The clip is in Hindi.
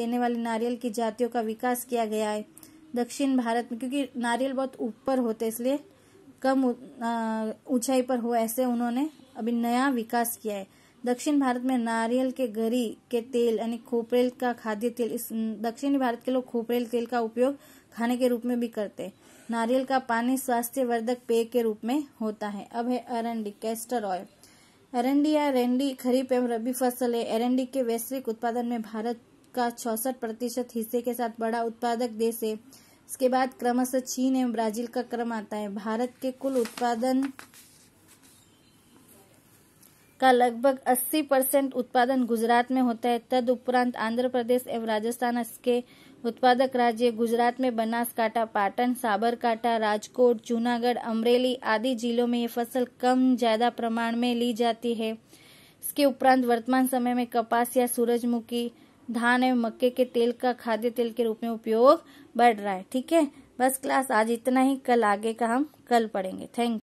देने वाले नारियल की जातियों का विकास किया गया है दक्षिण भारत में क्योंकि नारियल बहुत ऊपर होते इसलिए कम ऊंचाई पर हो ऐसे उन्होंने अभी नया विकास किया है दक्षिण भारत में नारियल के गरी के तेल यानी खोपरेल का खाद्य तेल इस दक्षिण भारत के लोग खोपरेल तेल का उपयोग खाने के रूप में भी करते हैं नारियल का पानी स्वास्थ्य वर्धक पेय के रूप में होता है अब है अरंडी कैस्टर ऑयल अरंडी या रेंडी खरीफ एवं रबी फसल है अरंडी के वैश्विक उत्पादन में भारत का चौसठ प्रतिशत हिस्से के साथ बड़ा उत्पादक देश है इसके बाद क्रमशः चीन एवं ब्राजील का क्रम आता है भारत के कुल उत्पादन का लगभग 80 परसेंट उत्पादन गुजरात में होता है तद उपरांत आंध्र प्रदेश एवं राजस्थान इसके उत्पादक राज्य गुजरात में बनासकांठा पाटन साबरकांठा राजकोट जूनागढ़ अमरेली आदि जिलों में ये फसल कम ज्यादा प्रमाण में ली जाती है इसके उपरांत वर्तमान समय में कपास या सूरजमुखी धान एवं मक्के के तेल का खाद्य तेल के रूप में उपयोग बढ़ रहा है ठीक है बस क्लास आज इतना ही कल आगे का हम कल पढ़ेंगे थैंक